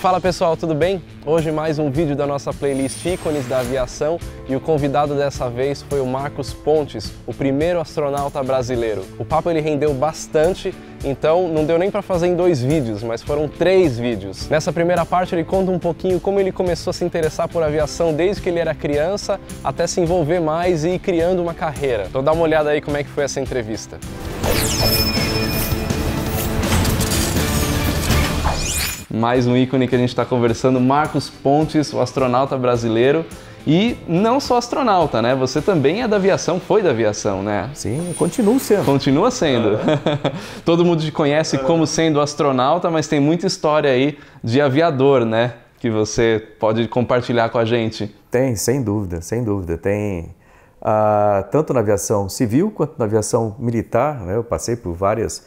Fala pessoal, tudo bem? Hoje mais um vídeo da nossa playlist Ícones da Aviação e o convidado dessa vez foi o Marcos Pontes, o primeiro astronauta brasileiro. O papo ele rendeu bastante, então não deu nem para fazer em dois vídeos, mas foram três vídeos. Nessa primeira parte ele conta um pouquinho como ele começou a se interessar por aviação desde que ele era criança até se envolver mais e ir criando uma carreira. Então dá uma olhada aí como é que foi essa entrevista. Música mais um ícone que a gente está conversando, Marcos Pontes, o astronauta brasileiro. E não só astronauta, né? Você também é da aviação, foi da aviação, né? Sim, continua sendo. Continua sendo. Todo mundo te conhece como sendo astronauta, mas tem muita história aí de aviador, né? Que você pode compartilhar com a gente. Tem, sem dúvida, sem dúvida. Tem ah, tanto na aviação civil quanto na aviação militar, né? Eu passei por várias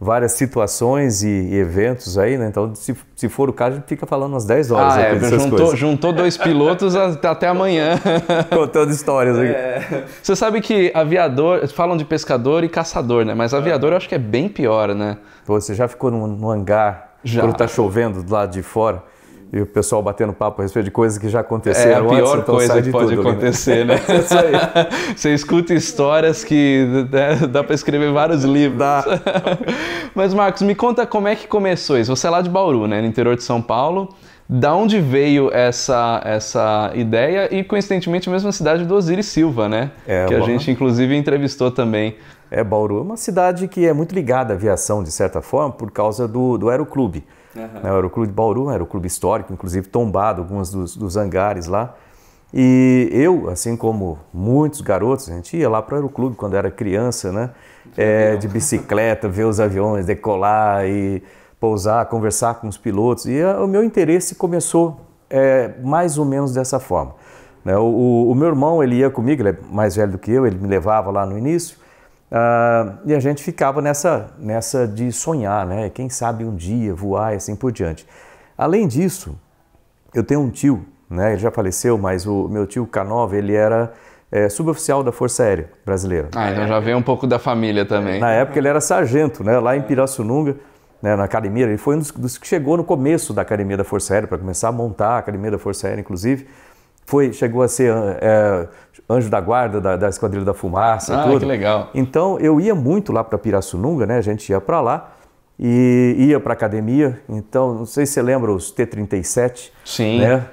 várias situações e, e, eventos aí, né? Então, se, se for o caso, a gente fica falando umas 10 horas. Ah, é, juntou, juntou, dois pilotos tá até amanhã. Contando histórias aqui. É. Você sabe que aviador, falam de pescador e caçador, né? Mas aviador eu acho que é bem pior, né? Você já ficou no, no hangar já. quando tá chovendo do lado de fora? e o pessoal batendo papo a respeito de coisas que já aconteceram. É a pior antes, então coisa que pode tudo, né? acontecer, né? né? Isso aí. Você escuta histórias que né, dá para escrever vários livros. Dá. Mas Marcos, me conta como é que começou isso. Você é lá de Bauru, né, no interior de São Paulo. Da onde veio essa, essa ideia e, coincidentemente, mesmo a cidade do Osiris Silva, né? É, que a bom. gente, inclusive, entrevistou também. É, Bauru é uma cidade que é muito ligada à aviação, de certa forma, por causa do, do Aeroclube. Clube Uhum. Né? Era o Clube de Bauru, era o clube histórico, inclusive tombado alguns dos, dos hangares lá. E eu, assim como muitos garotos, a gente ia lá para o aeroclube quando era criança, né? É, de bicicleta, ver os aviões decolar e pousar, conversar com os pilotos. E a, o meu interesse começou é, mais ou menos dessa forma. Né? O, o, o, meu irmão, ele ia comigo, ele é mais velho do que eu, ele me levava lá no início. Uh, e a gente ficava nessa, nessa de sonhar, né? Quem sabe um dia voar e assim por diante. Além disso, eu tenho um tio, né? Ele já faleceu, mas o meu tio Canova, ele era é, suboficial da Força Aérea Brasileira. Ah, então já veio um pouco da família também. Na época ele era sargento, né? Lá em Pirassununga, né, na academia, ele foi um dos, dos que chegou no começo da academia da Força Aérea, para começar a montar a academia da Força Aérea, inclusive foi chegou a ser é, anjo da guarda da, da Esquadrilha da Fumaça. Ah, tudo. que legal. Então eu ia muito lá para Pirassununga, né? A gente ia para lá e ia para academia. Então, não sei se você lembra os T37. Sim. Né?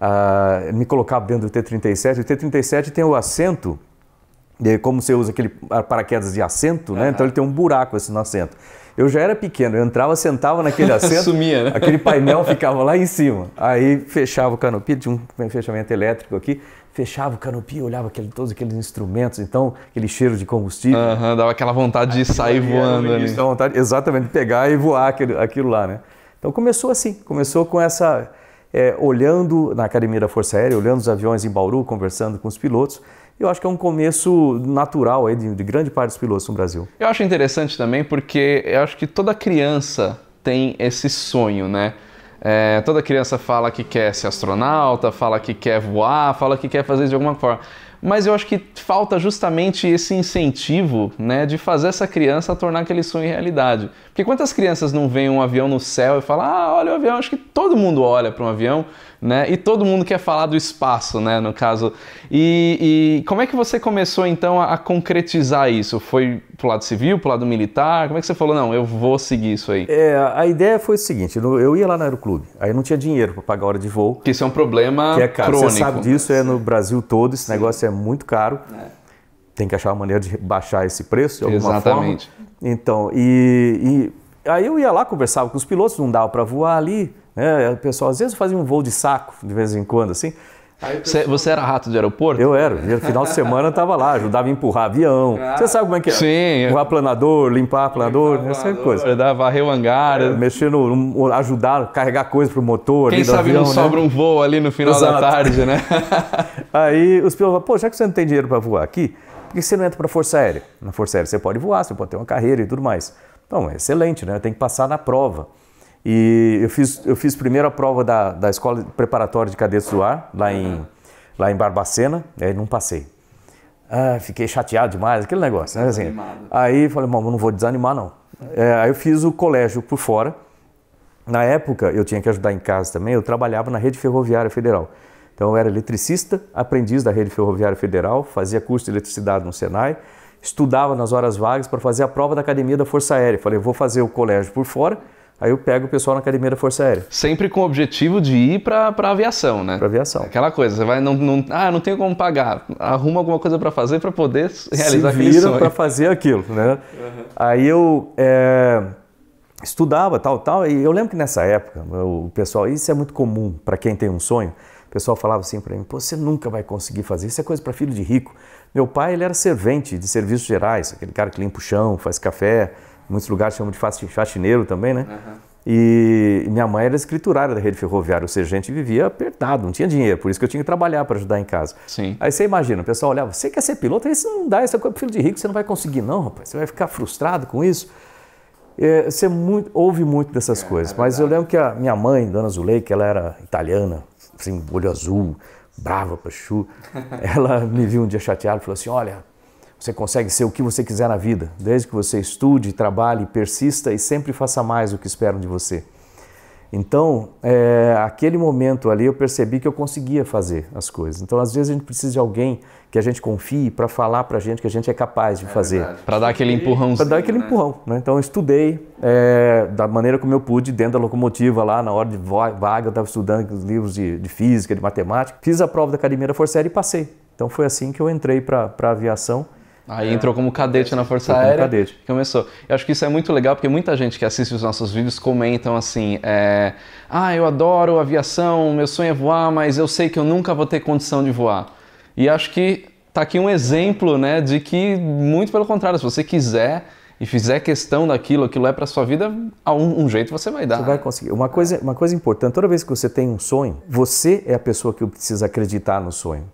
Ah, me colocava dentro do T37. O T37 tem o assento, como você usa aquele paraquedas de assento, né? Então ele tem um buraco assim no assento. Eu já era pequeno, eu entrava, sentava naquele assento, Sumia, né? aquele painel ficava lá em cima. Aí fechava o canopia, tinha um fechamento elétrico aqui, fechava o canopia, olhava aquele, todos aqueles instrumentos, então aquele cheiro de combustível. Uhum, dava aquela vontade de sair voando ali. Dava vontade, exatamente, de pegar e voar aquilo, aquilo lá, né? Então começou assim, começou com essa... É, olhando na Academia da Força Aérea, olhando os aviões em Bauru, conversando com os pilotos, eu acho que é um começo natural aí de, de grande parte dos pilotos no Brasil. Eu acho interessante também porque eu acho que toda criança tem esse sonho, né? É, toda criança fala que quer ser astronauta, fala que quer voar, fala que quer fazer de alguma forma mas eu acho que falta justamente esse incentivo né, de fazer essa criança tornar aquele sonho realidade. Porque quantas crianças não veem um avião no céu e falam, ah, olha o avião, acho que todo mundo olha para um avião, né? E todo mundo quer falar do espaço, né? No caso. E, e como é que você começou então a, a concretizar isso? Foi pro lado civil, pro lado militar? Como é que você falou, não, eu vou seguir isso aí? É, a ideia foi o seguinte: eu ia lá no aeroclube, aí não tinha dinheiro para pagar a hora de voo. Que isso é um problema que é caro. crônico. Você sabe disso, é no Brasil todo, esse Sim. negócio é é muito caro. É. Tem que achar uma maneira de baixar esse preço de alguma Exatamente. forma. Exatamente. Então, e, e, aí eu ia lá, conversava com os pilotos, não dava para voar ali. Né? O pessoal às vezes fazia um voo de saco de vez em quando, assim. Você, você, era rato de aeroporto? Eu era. No final de semana eu tava lá, ajudava a empurrar avião. Você sabe como é que é? Sim. Empurrar planador, limpar planador, limpar essa planador. coisa. Dar, varrer o hangar. É, mexer no, ajudar, carregar coisa pro motor. Quem sabe avião, não né? sobra um voo ali no final Exato. da tarde, né? Aí os pilotos falam, pô, já que você não tem dinheiro para voar aqui, por que você não entra para a Força Aérea? Na Força Aérea você pode voar, você pode ter uma carreira e tudo mais. Então, é excelente, né? Tem que passar na prova. E eu fiz, eu fiz primeiro a prova da, da Escola Preparatória de Cadetes do Ar, lá em, lá em Barbacena, aí não passei. Ah, fiquei chateado demais, aquele negócio. Né? Assim, aí falei, bom, não vou desanimar não. É, aí eu fiz o colégio por fora. Na época, eu tinha que ajudar em casa também, eu trabalhava na Rede Ferroviária Federal. Então, eu era eletricista, aprendiz da Rede Ferroviária Federal, fazia curso de eletricidade no Senai, estudava nas horas vagas para fazer a prova da Academia da Força Aérea. Falei, vou fazer o colégio por fora Aí eu pego o pessoal na academia da Força Aérea. Sempre com o objetivo de ir para a aviação, né? Para aviação. Aquela coisa, você vai, não, não, ah, não tenho como pagar, arruma alguma coisa para fazer para poder realizar Se vira para fazer aquilo, né? Uhum. Aí eu é, estudava tal, tal, e eu lembro que nessa época, o pessoal, isso é muito comum para quem tem um sonho, o pessoal falava assim para mim, Pô, você nunca vai conseguir fazer, isso é coisa para filho de rico. Meu pai, ele era servente de serviços gerais, aquele cara que limpa o chão, faz café, muitos lugares chamam de faxineiro também, né? Uhum. E minha mãe era escriturária da rede ferroviária, ou seja, a gente vivia apertado, não tinha dinheiro, por isso que eu tinha que trabalhar para ajudar em casa. Sim. Aí você imagina, o pessoal olhava, você quer ser piloto? Aí você não dá, essa coisa para filho de rico, você não vai conseguir não, rapaz, você vai ficar frustrado com isso. É, você muito, ouve muito dessas é, coisas, é mas eu lembro que a minha mãe, Dona Zulei, que ela era italiana, assim, olho azul, brava, pachu, ela me viu um dia chateado e falou assim, olha, você consegue ser o que você quiser na vida, desde que você estude, trabalhe, persista e sempre faça mais do que esperam de você. Então, é, aquele momento ali eu percebi que eu conseguia fazer as coisas. Então, às vezes a gente precisa de alguém que a gente confie para falar para a gente que a gente é capaz de é fazer. Para dar aquele empurrãozinho. Para dar aquele né? empurrão. Né? Então, eu estudei é, da maneira como eu pude dentro da locomotiva lá, na hora de vaga, eu estava estudando os livros de, de, física, de matemática. Fiz a prova da Academia da Força Aérea e passei. Então, foi assim que eu entrei para a aviação Aí é. entrou como cadete é, na Força Aérea. Como cadete. Começou. Eu acho que isso é muito legal porque muita gente que assiste os nossos vídeos comentam assim: é, Ah, eu adoro aviação, meu sonho é voar, mas eu sei que eu nunca vou ter condição de voar. E acho que tá aqui um exemplo, né, de que muito pelo contrário, se você quiser e fizer questão daquilo, aquilo é para sua vida, a um, um, jeito você vai dar. Você vai conseguir. Uma coisa, uma coisa importante, toda vez que você tem um sonho, você é a pessoa que precisa acreditar no sonho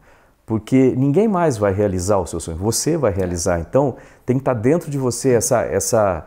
porque ninguém mais vai realizar o seu sonho, você vai é. realizar. Então, tem que estar tá dentro de você essa, essa,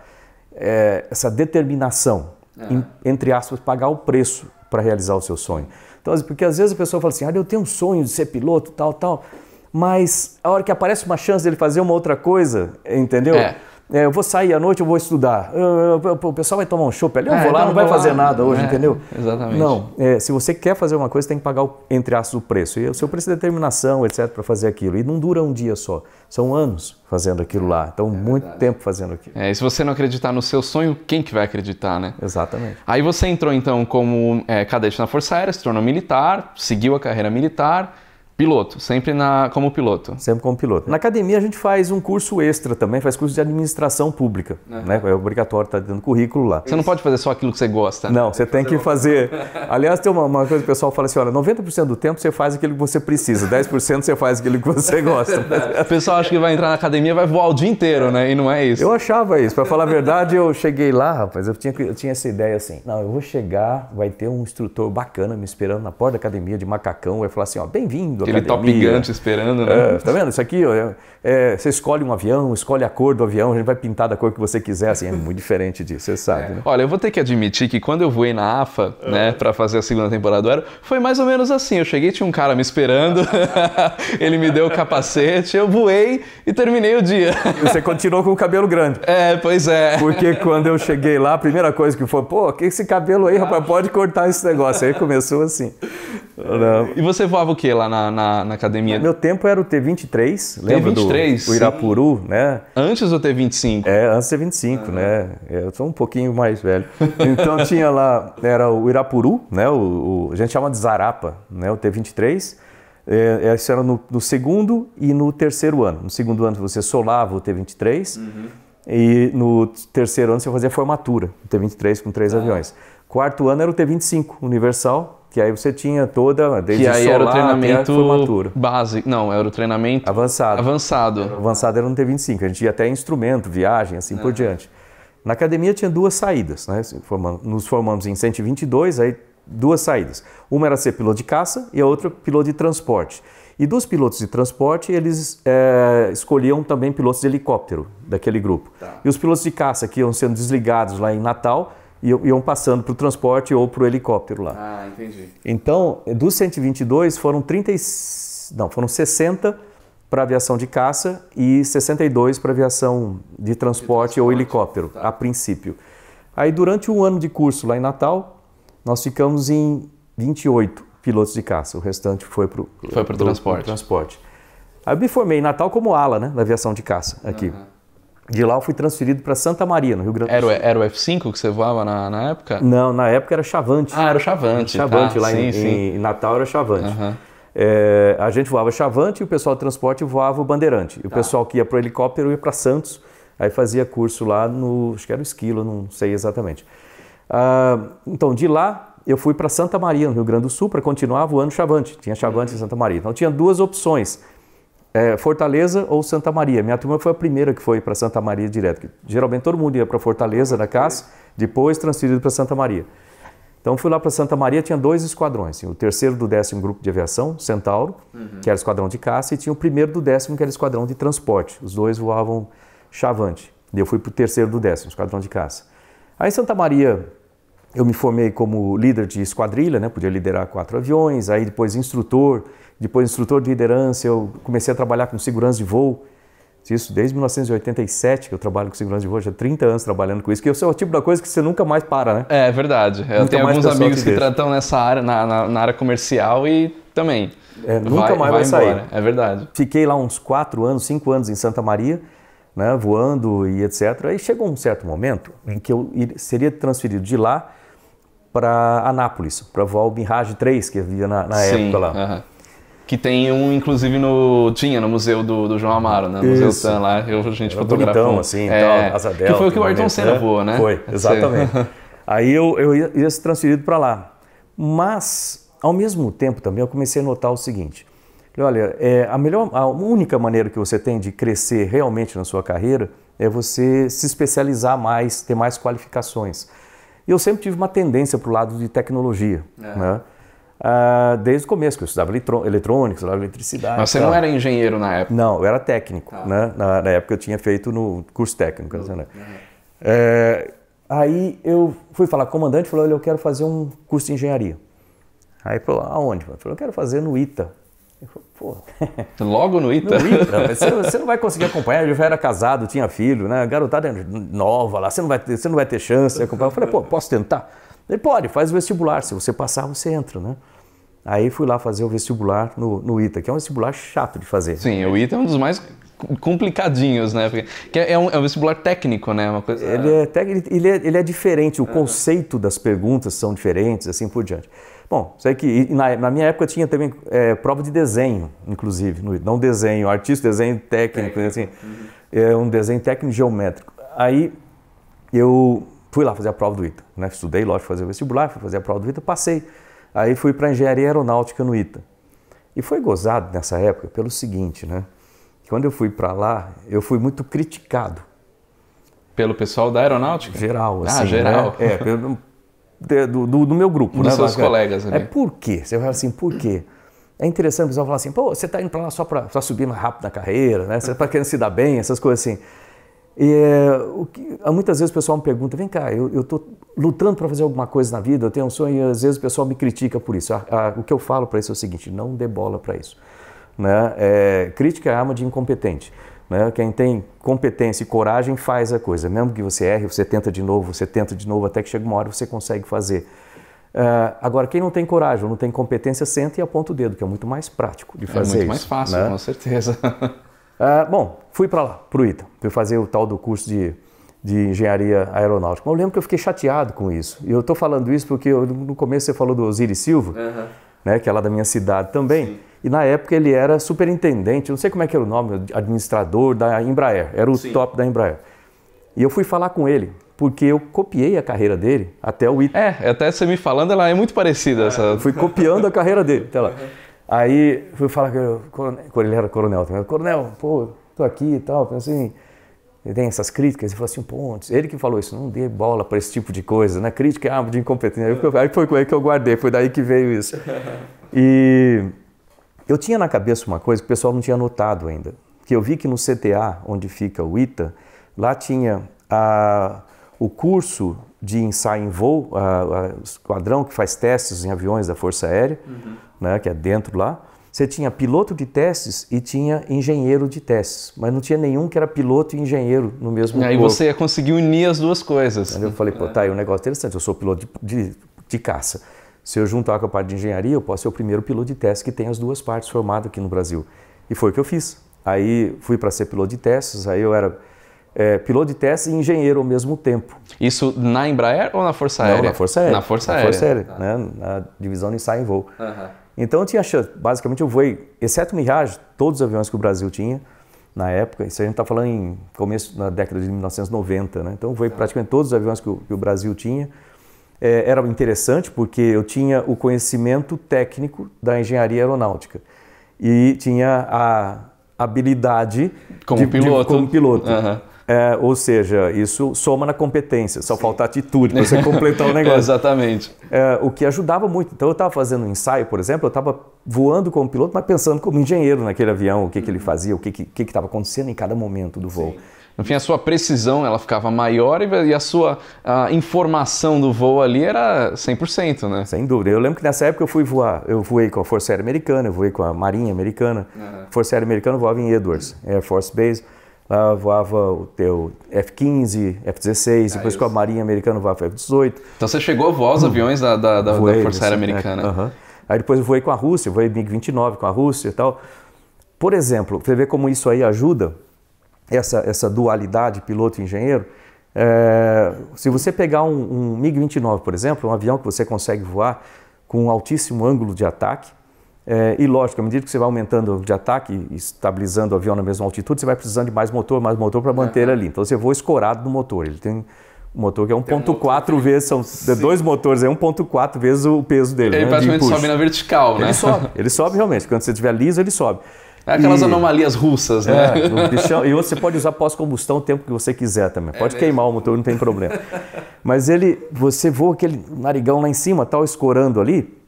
é, essa determinação, é. em, entre aspas, pagar o preço para realizar o seu sonho. Então, porque às vezes a pessoa fala assim, ah, eu tenho um sonho de ser piloto, tal, tal, mas a hora que aparece uma chance dele fazer uma outra coisa, entendeu? É. É, eu vou sair à noite, eu vou estudar. Eu, eu, o pessoal vai tomar um chopp ali, eu é, vou lá, então não vai lá, fazer nada hoje, é, entendeu? Exatamente. Não, é, se você quer fazer uma coisa, tem que pagar, o, entre aspas, o preço. E o seu preço de é determinação, etc, para fazer aquilo. E não dura um dia só, são anos fazendo aquilo lá. Então, é muito verdade. tempo fazendo aquilo. É, e se você não acreditar no seu sonho, quem que vai acreditar, né? Exatamente. Aí você entrou, então, como cadete na Força Aérea, se tornou militar, seguiu a carreira militar Piloto, sempre na, como piloto. Sempre como piloto. Na academia a gente faz um curso extra também, faz curso de administração pública. Uhum. Né? É obrigatório estar tá dando currículo lá. Você não pode fazer só aquilo que você gosta. Né? Não, você tem que fazer. Aliás, tem uma, uma coisa que o pessoal fala assim: olha, 90% do tempo você faz aquilo que você precisa, 10% você faz aquilo que você gosta. o pessoal acha que vai entrar na academia vai voar o dia inteiro, né? E não é isso. Eu achava isso. Para falar a verdade, eu cheguei lá, rapaz, eu tinha, eu tinha essa ideia assim: não, eu vou chegar, vai ter um instrutor bacana me esperando na porta da academia de macacão, vai falar assim: ó, bem-vindo Aquele academia. Aquele top esperando, né? É, tá vendo? Isso aqui, ó, é, é, você escolhe um avião, escolhe a cor do avião, a gente vai pintar da cor que você quiser, assim, é muito diferente disso, você sabe. É. Né? Olha, eu vou ter que admitir que quando eu voei na AFA, né, é. para fazer a segunda temporada do Aero, foi mais ou menos assim, eu cheguei, tinha um cara me esperando, ele me deu o capacete, eu voei e terminei o dia. E você continuou com o cabelo grande. É, pois é. Porque quando eu cheguei lá, a primeira coisa que foi, pô, que esse cabelo aí, rapaz, pode cortar esse negócio. Aí começou assim. E você voava o quê lá na, na na, na academia. No meu tempo era o T23, lembra T23, do o Irapuru, sim. né? Antes do T25. É, antes do T25, ah, né? É, eu sou um pouquinho mais velho. Então tinha lá, era o Irapuru, né? O, o a gente chama de Zarapa, né? O T23. É, é, isso era no, no, segundo e no terceiro ano. No segundo ano você solava o T23 uhum. e no terceiro ano você fazia formatura, o T23 com três ah. aviões. Quarto ano era o T25 Universal, que aí você tinha toda, desde que aí solar, era o treinamento formatura. base, não, era o treinamento avançado. Avançado. Avançado era no T25, a gente ia até instrumento, viagem, assim é. por diante. Na academia tinha duas saídas, né? Assim, nos formamos em 122, aí duas saídas. Uma era ser piloto de caça e a outra piloto de transporte. E dos pilotos de transporte, eles é, escolhiam também pilotos de helicóptero daquele grupo. Tá. E os pilotos de caça que iam sendo desligados lá em Natal iam passando para o transporte ou para o helicóptero lá. Ah, entendi. Então, dos 122, foram 30 não, foram 60 para aviação de caça e 62 para aviação de transporte, de transporte, ou helicóptero, tá. a princípio. Aí, durante um ano de curso lá em Natal, nós ficamos em 28 pilotos de caça, o restante foi para o transporte. transporte. Aí eu me formei em Natal como ala né, da aviação de caça aqui. Uhum. De lá eu fui transferido para Santa Maria, no Rio Grande do Sul. Era, o F5 que você voava na, na época? Não, na época era Chavante. Ah, era o Chavante. Tá. Chavante, tá, lá sim, em, sim. em, Natal era Chavante. Uhum. É, a gente voava Chavante e o pessoal de transporte voava o Bandeirante. E o tá. pessoal que ia para o helicóptero ia para Santos, aí fazia curso lá no, acho que era o Esquilo, não sei exatamente. Ah, então, de lá eu fui para Santa Maria, no Rio Grande do Sul, para continuar voando Chavante. Tinha Chavante uhum. em Santa Maria. Então, tinha duas opções é, Fortaleza ou Santa Maria. Minha turma foi a primeira que foi para Santa Maria direto. Geralmente todo mundo ia para Fortaleza na caça, depois transferido para Santa Maria. Então fui lá para Santa Maria, tinha dois esquadrões. Tinha o terceiro do décimo grupo de aviação, Centauro, uhum. que era esquadrão de caça, e tinha o primeiro do décimo, que era esquadrão de transporte. Os dois voavam chavante. E eu fui para o terceiro do décimo, esquadrão de caça. Aí em Santa Maria eu me formei como líder de esquadrilha, né? podia liderar quatro aviões, aí depois instrutor depois instrutor de liderança, eu comecei a trabalhar com segurança de voo. Isso desde 1987 que eu trabalho com segurança de voo, já 30 anos trabalhando com isso, que é o tipo da coisa que você nunca mais para, né? É verdade. Eu nunca tenho alguns amigos que, que tratam nessa área, na, na, na, área comercial e também. É, nunca vai, mais vai, sair. Embora. É verdade. Fiquei lá uns 4 anos, 5 anos em Santa Maria, né, voando e etc. Aí chegou um certo momento em que eu seria transferido de lá para Anápolis, para voar o Mirage 3 que havia na, na época lá que tem um, inclusive, no. Tinha no museu do, do João Amaro, né? No Museu Tan lá, eu, a gente Era fotografou. Bonitão, assim, é, então, asa dela, Que foi o que o Ayrton Senna né? voou, né? Foi, exatamente. Aí eu, eu ia, ia ser transferido para lá. Mas, ao mesmo tempo também, eu comecei a notar o seguinte. Olha, é, a, melhor, a única maneira que você tem de crescer realmente na sua carreira é você se especializar mais, ter mais qualificações. e Eu sempre tive uma tendência para o lado de tecnologia, é. né? Uh, desde o começo, que eu estudava eletrônica, estudava eletricidade. Mas você tal. não era engenheiro na época? Não, eu era técnico. Tá. Né? Na, na, época eu tinha feito no curso técnico. Né? Uhum. Né? É, aí eu fui falar com o comandante e falou: Olha, eu quero fazer um curso de engenharia. Aí falou: Aonde? Ele falou: Eu quero fazer no ITA. Pô. Logo no ITA? No ITA. Você, você, não vai conseguir acompanhar. Eu já era casado, tinha filho, né? Garotada nova lá, você não vai ter, você não vai ter chance de acompanhar. Eu falei: Pô, posso tentar? Ele pode, faz o vestibular. Se você passar, você entra, né? Aí fui lá fazer o vestibular no, no ITA, que é um vestibular chato de fazer. Sim, o ITA é um dos mais complicadinhos, né? Porque é, é, um, é um vestibular técnico, né? Uma coisa... Ele é, é técnico, ele é, ele é diferente, o uhum. conceito das perguntas são diferentes, assim por diante. Bom, sei que na, na minha época tinha também é, prova de desenho, inclusive, no, não desenho, artista, desenho técnico, assim, uhum. é um desenho técnico geométrico. Aí eu Fui lá fazer a prova do ITA, né? Estudei, lógico, fazer o vestibular, fui fazer a prova do ITA, passei. Aí fui para engenharia aeronáutica no ITA. E foi gozado nessa época pelo seguinte, né? Quando eu fui para lá, eu fui muito criticado. Pelo pessoal da aeronáutica? Geral, ah, assim. Ah, geral. Né? É, pelo, do, do, do, meu grupo, Dos né? seus colegas ali. É por quê? Você vai assim, por quê? É interessante o pessoal falar assim, pô, você está indo para lá só para subir mais rápido na carreira, né? Você está querendo se dar bem, essas coisas assim. É, o que, ah, muitas vezes o pessoal me pergunta, vem cá, eu estou lutando para fazer alguma coisa na vida, eu tenho um sonho e às vezes o pessoal me critica por isso. A, ah, a, ah, o que eu falo para isso é o seguinte, não dê bola para isso. Né? É, crítica é arma de incompetente. Né? Quem tem competência e coragem faz a coisa. Mesmo que você erre, você tenta de novo, você tenta de novo, até que chega uma hora você consegue fazer. É, agora, quem não tem coragem, não tem competência, senta e aponta o dedo, que é muito mais prático de é fazer isso. É muito isso, mais fácil, né? com certeza. Uh, bom, fui para lá, para o ITA, para fazer o tal do curso de, de engenharia aeronáutica. Mas eu lembro que eu fiquei chateado com isso. E eu estou falando isso porque eu, no começo você falou do Osiris Silva, uhum. né, que é lá da minha cidade também. Sim. E na época ele era superintendente, não sei como é que era o nome, administrador da Embraer, era o Sim. top da Embraer. E eu fui falar com ele, porque eu copiei a carreira dele até o ITA. É, até você me falando, ela é muito parecida. É. Essa... Fui copiando a carreira dele, até lá. Uhum. Aí fui falar com ele, ele era coronel também. Coronel, pô, tô aqui e tal, pensei assim, ele tem essas críticas, ele falou assim, Pontes, ele que falou isso, não dê bola para esse tipo de coisa, né? Crítica é ah, de incompetência. Aí foi com ele que eu guardei, foi daí que veio isso. E eu tinha na cabeça uma coisa que o pessoal não tinha notado ainda, que eu vi que no CTA, onde fica o ITA, lá tinha a, o curso de ensaio em voo, a, a esquadrão que faz testes em aviões da Força Aérea, uhum. né, que é dentro lá, você tinha piloto de testes e tinha engenheiro de testes, mas não tinha nenhum que era piloto e engenheiro no mesmo Aí corpo. você ia conseguir unir as duas coisas. Eu falei, pô, tá aí um negócio interessante, eu sou piloto de, de, de caça. Se eu juntar com a parte de engenharia, eu posso ser o primeiro piloto de testes que tem as duas partes formado aqui no Brasil. E foi o que eu fiz. Aí fui para ser piloto de testes, aí eu era é, piloto de teste e engenheiro ao mesmo tempo. Isso na Embraer ou na Força Aérea? Não, na Força Aérea. Na Força Aérea. Na, Força Aérea, tá. né? na divisão de ensaio em voo. Uhum. Então eu tinha chance, basicamente eu voei, exceto Mirage, todos os aviões que o Brasil tinha na época, isso a gente está falando em começo da década de 1990, né? Então eu voei tá. praticamente todos os aviões que o, que o Brasil tinha. É, era interessante porque eu tinha o conhecimento técnico da engenharia aeronáutica e tinha a habilidade como de, piloto, de, como piloto. Uhum. É, ou seja, isso soma na competência, só Sim. falta atitude para você completar o negócio. Exatamente. É, o que ajudava muito. Então, eu estava fazendo um ensaio, por exemplo, eu estava voando como piloto, mas pensando como engenheiro naquele avião, o que, que ele fazia, o que estava que, que, que acontecendo em cada momento do voo. Sim. No fim, a sua precisão ela ficava maior e a sua a informação do voo ali era 100%, né? Sem dúvida. Eu lembro que nessa época eu fui voar. Eu voei com a Força Aérea Americana, eu voei com a Marinha Americana. Uhum. Força Aérea Americana voava em Edwards, Air Force Base. Lá ah, voava o teu F-15, F-16, ah, depois com a Marinha Americana voava F-18. Então você chegou a voar os hum. aviões da, da, da, voei, da Força Aérea é. Americana. Aí depois eu voei com a Rússia, voei MiG-29 com a Rússia e tal. Por exemplo, você vê como isso aí ajuda, essa, essa dualidade piloto-engenheiro. É, se você pegar um, um MiG-29, por exemplo, um avião que você consegue voar com um altíssimo ângulo de ataque, é, e lógico, à medida que você vai aumentando de ataque, estabilizando o avião na mesma altitude, você vai precisando de mais motor, mais motor para manter ele ali. Então você voa escorado no motor. Ele tem um motor que é 1.4 um vezes, são Sim. dois motores, é 1.4 vezes o peso dele. Ele né, praticamente sobe na vertical, né? Ele sobe, ele sobe realmente. Quando você estiver liso, ele sobe. É aquelas e... anomalias russas, né? É, bichão, e você pode usar pós-combustão o tempo que você quiser também. Pode é queimar o motor, não tem problema. Mas ele, você voa aquele narigão lá em cima, tal, escorando ali,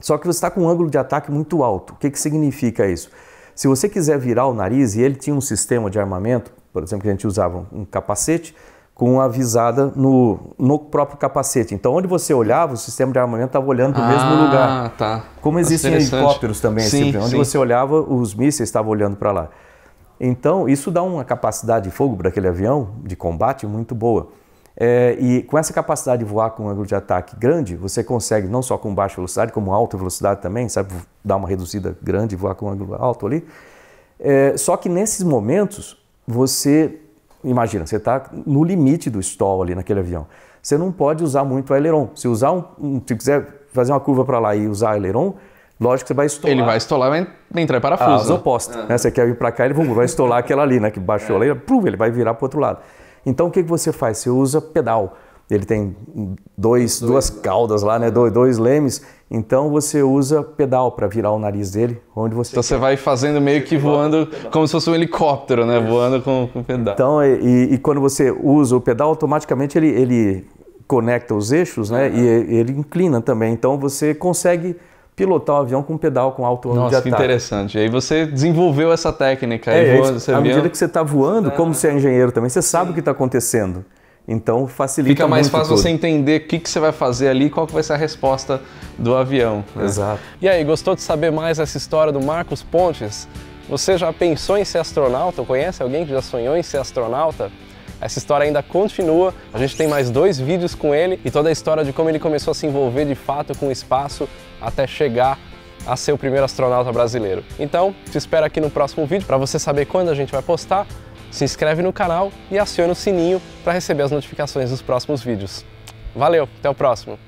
só que você está com um ângulo de ataque muito alto. O que, que significa isso? Se você quiser virar o nariz e ele tinha um sistema de armamento, por exemplo, que a gente usava um capacete com a visada no, no próprio capacete. Então, onde você olhava, o sistema de armamento estava olhando para o ah, mesmo lugar. Tá. Como existem helicópteros também, assim, sim, onde sim. você olhava, os mísseis estavam olhando para lá. Então, isso dá uma capacidade de fogo para aquele avião de combate muito boa. É, e com essa capacidade de voar com um ângulo de ataque grande, você consegue não só com baixa velocidade, como alta velocidade também, sabe? Dar uma reduzida grande e voar com um ângulo alto ali. É, só que nesses momentos, você. Imagina, você está no limite do stall ali naquele avião. Você não pode usar muito o aileron. Se usar um, um se quiser fazer uma curva para lá e usar aileron, lógico que você vai estolar. Ele vai estolar, vai entrar em parafuso. As né? opostas. Uhum. Né? Você quer ir para cá, ele vai estolar aquela ali, né? Que baixou é. ali, ele vai virar para o outro lado. Então o que, que você faz? Você usa pedal. Ele tem dois, dois duas caudas lá, né? Dois, dois lemes. Então você usa pedal para virar o nariz dele onde você. Então quer. você vai fazendo meio que voando como se fosse um helicóptero, né? Voando com, com pedal. Então e, e, quando você usa o pedal, automaticamente ele, ele conecta os eixos, né? Uhum. E ele inclina também. Então você consegue pilotar um avião com um pedal com alto ângulo de ataque. Nossa, que interessante. E aí você desenvolveu essa técnica. É, é voa, você à medida que você está voando, como ah. você é engenheiro também, você sabe o que está acontecendo. Então facilita Fica mais fácil tudo. você entender o que, que você vai fazer ali e qual que vai ser a resposta do avião. Né? Exato. E aí, gostou de saber mais essa história do Marcos Pontes? Você já pensou em ser astronauta? Conhece alguém que já sonhou em ser astronauta? Essa história ainda continua, a gente tem mais dois vídeos com ele e toda a história de como ele começou a se envolver de fato com o espaço até chegar a ser o primeiro astronauta brasileiro. Então, te espero aqui no próximo vídeo para você saber quando a gente vai postar. Se inscreve no canal e aciona o sininho para receber as notificações dos próximos vídeos. Valeu, até o próximo!